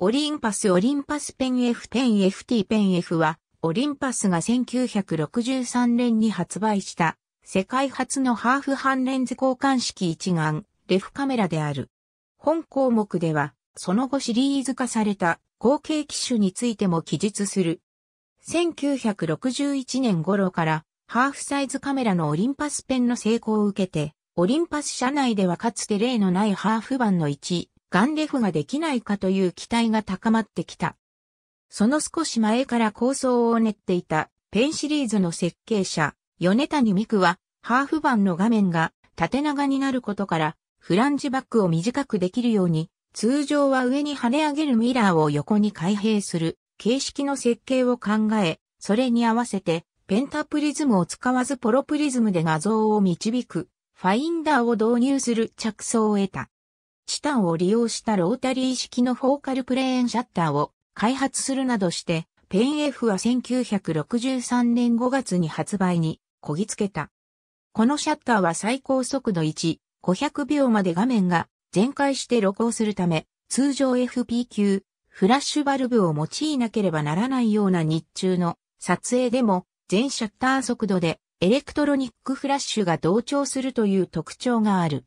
オリンパスオリンパスペン F10 FT ペン F は、オリンパスが1963年に発売した、世界初のハーフ半レンズ交換式一眼、レフカメラである。本項目では、その後シリーズ化された後継機種についても記述する。1961年頃から、ハーフサイズカメラのオリンパスペンの成功を受けて、オリンパス社内ではかつて例のないハーフ版の1、ガンレフができないかという期待が高まってきた。その少し前から構想を練っていたペンシリーズの設計者、米谷美クは、ハーフ版の画面が縦長になることから、フランジバックを短くできるように、通常は上に跳ね上げるミラーを横に開閉する形式の設計を考え、それに合わせてペンタプリズムを使わずポロプリズムで画像を導くファインダーを導入する着想を得た。チタンを利用したロータリー式のフォーカルプレーンシャッターを開発するなどして、ペン F は1963年5月に発売にこぎつけた。このシャッターは最高速度1、500秒まで画面が全開して露光するため、通常 FP 級、フラッシュバルブを用いなければならないような日中の撮影でも全シャッター速度でエレクトロニックフラッシュが同調するという特徴がある。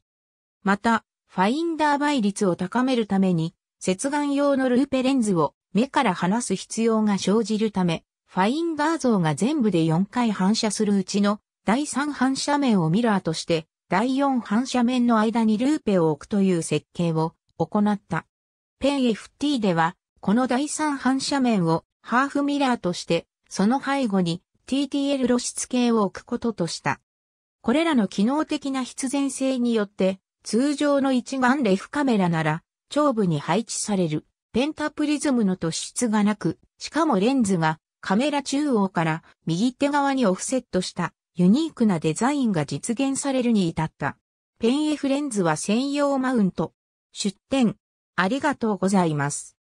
また、ファインダー倍率を高めるために、接眼用のルーペレンズを目から離す必要が生じるため、ファインダー像が全部で4回反射するうちの第3反射面をミラーとして、第4反射面の間にルーペを置くという設計を行った。ペン FT では、この第3反射面をハーフミラーとして、その背後に TTL 露出系を置くこととした。これらの機能的な必然性によって、通常の一眼レフカメラなら、頂部に配置されるペンタプリズムの突出がなく、しかもレンズがカメラ中央から右手側にオフセットしたユニークなデザインが実現されるに至った。ペン F レンズは専用マウント。出展。ありがとうございます。